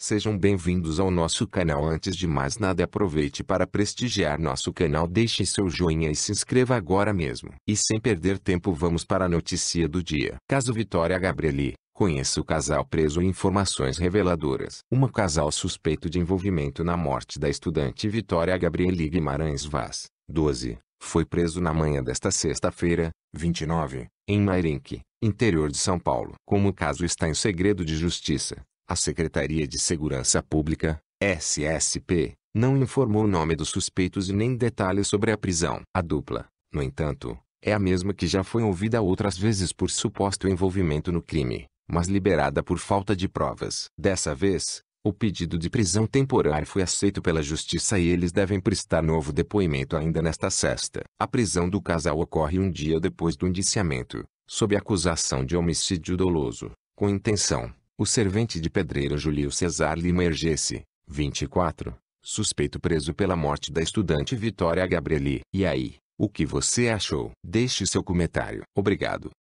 Sejam bem-vindos ao nosso canal. Antes de mais nada, aproveite para prestigiar nosso canal, deixe seu joinha e se inscreva agora mesmo. E sem perder tempo, vamos para a notícia do dia. Caso Vitória Gabrieli, conheça o casal preso em informações reveladoras. Um casal suspeito de envolvimento na morte da estudante Vitória Gabrieli Guimarães Vaz, 12, foi preso na manhã desta sexta-feira, 29, em Mairenque, interior de São Paulo. Como o caso está em segredo de justiça, a Secretaria de Segurança Pública, SSP, não informou o nome dos suspeitos e nem detalhes sobre a prisão. A dupla, no entanto, é a mesma que já foi ouvida outras vezes por suposto envolvimento no crime, mas liberada por falta de provas. Dessa vez, o pedido de prisão temporária foi aceito pela justiça e eles devem prestar novo depoimento ainda nesta sexta. A prisão do casal ocorre um dia depois do indiciamento, sob acusação de homicídio doloso, com intenção o servente de pedreiro Julio Cesar Lima Ergesse, 24, suspeito preso pela morte da estudante Vitória Gabrieli. E aí, o que você achou? Deixe seu comentário. Obrigado.